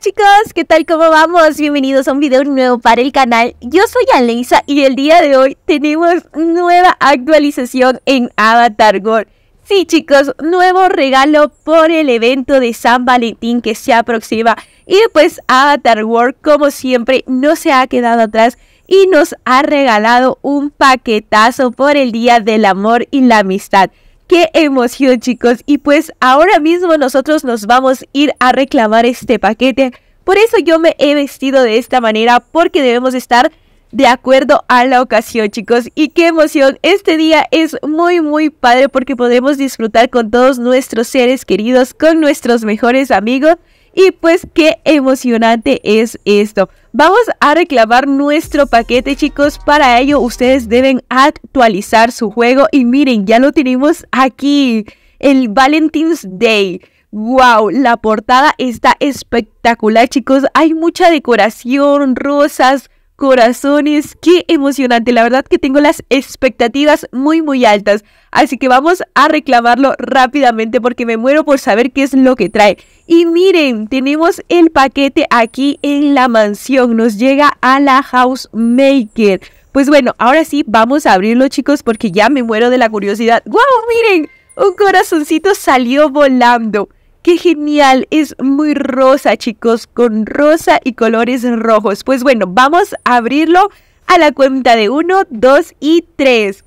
chicos, ¿qué tal? ¿Cómo vamos? Bienvenidos a un video nuevo para el canal. Yo soy Aleisa y el día de hoy tenemos nueva actualización en Avatar World. Sí chicos, nuevo regalo por el evento de San Valentín que se aproxima. Y pues Avatar World, como siempre, no se ha quedado atrás y nos ha regalado un paquetazo por el Día del Amor y la Amistad. Qué emoción chicos. Y pues ahora mismo nosotros nos vamos a ir a reclamar este paquete. Por eso yo me he vestido de esta manera porque debemos estar de acuerdo a la ocasión chicos. Y qué emoción. Este día es muy muy padre porque podemos disfrutar con todos nuestros seres queridos, con nuestros mejores amigos. Y pues qué emocionante es esto. Vamos a reclamar nuestro paquete chicos, para ello ustedes deben actualizar su juego y miren, ya lo tenemos aquí, el Valentine's Day. ¡Wow! La portada está espectacular chicos, hay mucha decoración, rosas, corazones. Qué emocionante, la verdad que tengo las expectativas muy muy altas, así que vamos a reclamarlo rápidamente porque me muero por saber qué es lo que trae. Y miren, tenemos el paquete aquí en la mansión, nos llega a la Housemaker. Pues bueno, ahora sí vamos a abrirlo chicos porque ya me muero de la curiosidad. ¡Wow! Miren, un corazoncito salió volando. ¡Qué genial! Es muy rosa, chicos, con rosa y colores rojos. Pues bueno, vamos a abrirlo a la cuenta de 1, 2 y 3.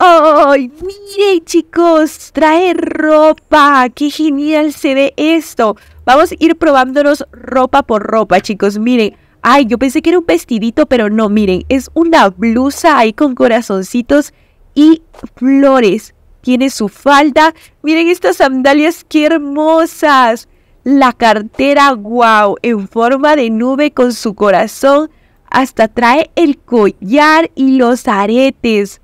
¡Ay! miren chicos, trae ropa. ¡Qué genial se ve esto! Vamos a ir probándonos ropa por ropa, chicos. Miren, ay, yo pensé que era un vestidito, pero no, miren, es una blusa ahí con corazoncitos y flores tiene su falda. Miren estas sandalias, qué hermosas. La cartera, wow, en forma de nube con su corazón. Hasta trae el collar y los aretes.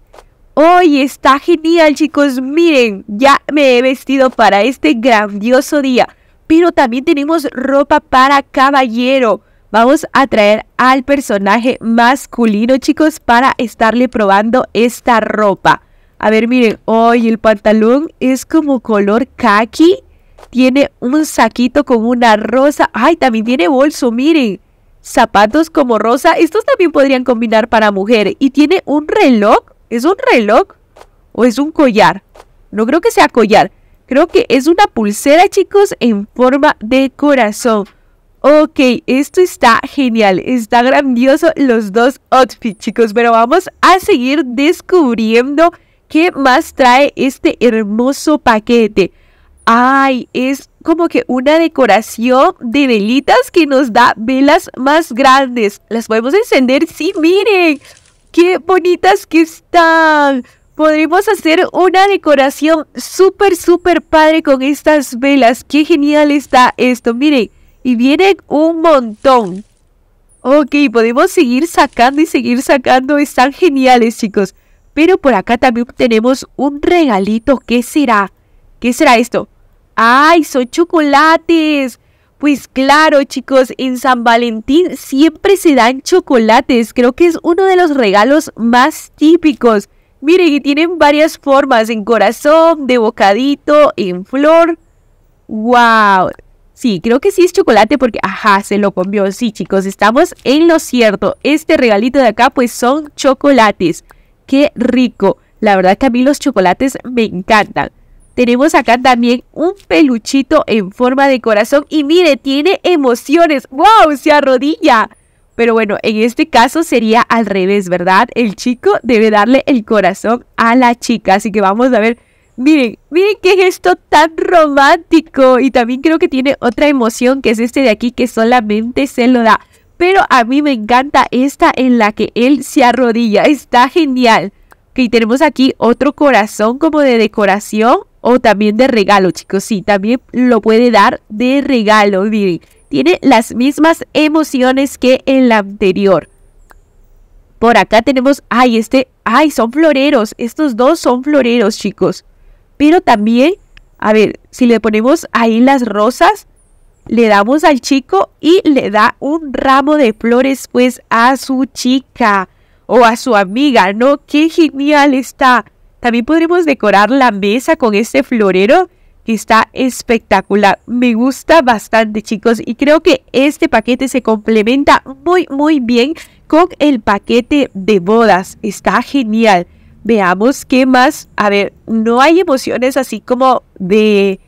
Hoy está genial, chicos. Miren, ya me he vestido para este grandioso día. Pero también tenemos ropa para caballero. Vamos a traer al personaje masculino, chicos, para estarle probando esta ropa. A ver, miren, hoy el pantalón es como color kaki, Tiene un saquito con una rosa. Ay, también tiene bolso, miren. Zapatos como rosa. Estos también podrían combinar para mujer. Y tiene un reloj. ¿Es un reloj? ¿O es un collar? No creo que sea collar. Creo que es una pulsera, chicos, en forma de corazón. Ok, esto está genial, está grandioso los dos outfits, chicos, pero vamos a seguir descubriendo ¿Qué más trae este hermoso paquete? Ay, es como que una decoración de velitas que nos da velas más grandes. Las podemos encender, sí, miren. Qué bonitas que están. Podemos hacer una decoración súper, súper padre con estas velas. Qué genial está esto, miren. Y vienen un montón. Ok, podemos seguir sacando y seguir sacando. Están geniales, chicos. Pero por acá también tenemos un regalito. ¿Qué será? ¿Qué será esto? ¡Ay, son chocolates! Pues claro, chicos, en San Valentín siempre se dan chocolates. Creo que es uno de los regalos más típicos. Miren, y tienen varias formas, en corazón, de bocadito, en flor. ¡Wow! Sí, creo que sí es chocolate porque, ajá, se lo comió. Sí, chicos, estamos en lo cierto. Este regalito de acá, pues son chocolates. Qué rico. La verdad que a mí los chocolates me encantan. Tenemos acá también un peluchito en forma de corazón y mire, tiene emociones. ¡Wow! Se arrodilla. Pero bueno, en este caso sería al revés, ¿verdad? El chico debe darle el corazón a la chica. Así que vamos a ver. Miren, miren qué gesto tan romántico. Y también creo que tiene otra emoción que es este de aquí que solamente se lo da. Pero a mí me encanta esta en la que él se arrodilla. Está genial. Que tenemos aquí otro corazón como de decoración o también de regalo, chicos. Sí, también lo puede dar de regalo. Miren, tiene las mismas emociones que en la anterior. Por acá tenemos, ay, este, ay, son floreros. Estos dos son floreros, chicos. Pero también, a ver, si le ponemos ahí las rosas, le damos al chico y le da un ramo de flores pues a su chica o a su amiga, ¿no? ¡Qué genial está! También podremos decorar la mesa con este florero que está espectacular. Me gusta bastante chicos y creo que este paquete se complementa muy muy bien con el paquete de bodas. Está genial. Veamos qué más. A ver, no hay emociones así como de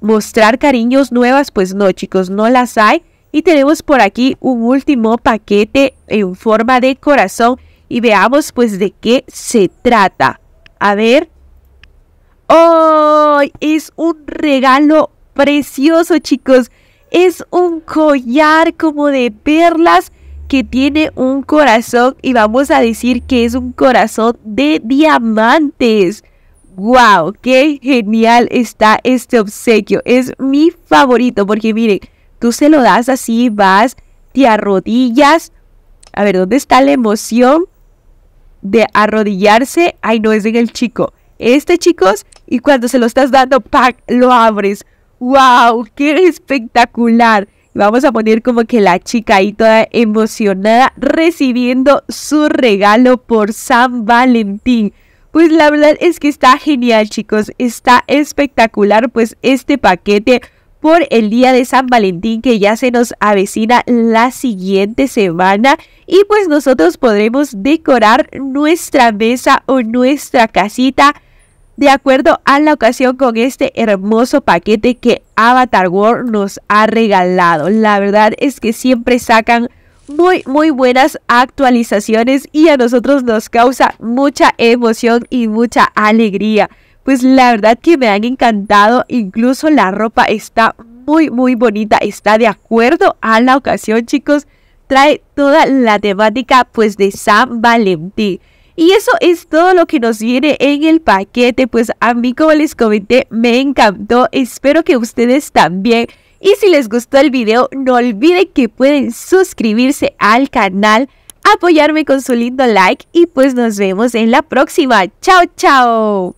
mostrar cariños nuevas, pues no chicos, no las hay. Y tenemos por aquí un último paquete en forma de corazón y veamos pues de qué se trata. A ver. ¡Oh! Es un regalo precioso chicos. Es un collar como de perlas que tiene un corazón y vamos a decir que es un corazón de diamantes wow, qué genial está este obsequio. Es mi favorito porque miren, tú se lo das así, vas, te arrodillas. A ver, ¿dónde está la emoción de arrodillarse? Ay, no es en el chico. Este, chicos, y cuando se lo estás dando, ¡pac! Lo abres. ¡Wow! ¡Qué espectacular! vamos a poner como que la chica ahí toda emocionada recibiendo su regalo por San Valentín. Pues la verdad es que está genial chicos, está espectacular pues este paquete por el día de San Valentín que ya se nos avecina la siguiente semana y pues nosotros podremos decorar nuestra mesa o nuestra casita de acuerdo a la ocasión con este hermoso paquete que Avatar War nos ha regalado. La verdad es que siempre sacan muy, muy buenas actualizaciones y a nosotros nos causa mucha emoción y mucha alegría. Pues la verdad que me han encantado, incluso la ropa está muy, muy bonita, está de acuerdo a la ocasión, chicos. Trae toda la temática pues de San Valentín. Y eso es todo lo que nos viene en el paquete. Pues a mí, como les comenté, me encantó. Espero que ustedes también. Y si les gustó el video, no olviden que pueden suscribirse al canal, apoyarme con su lindo like y pues nos vemos en la próxima. ¡Chao, chao!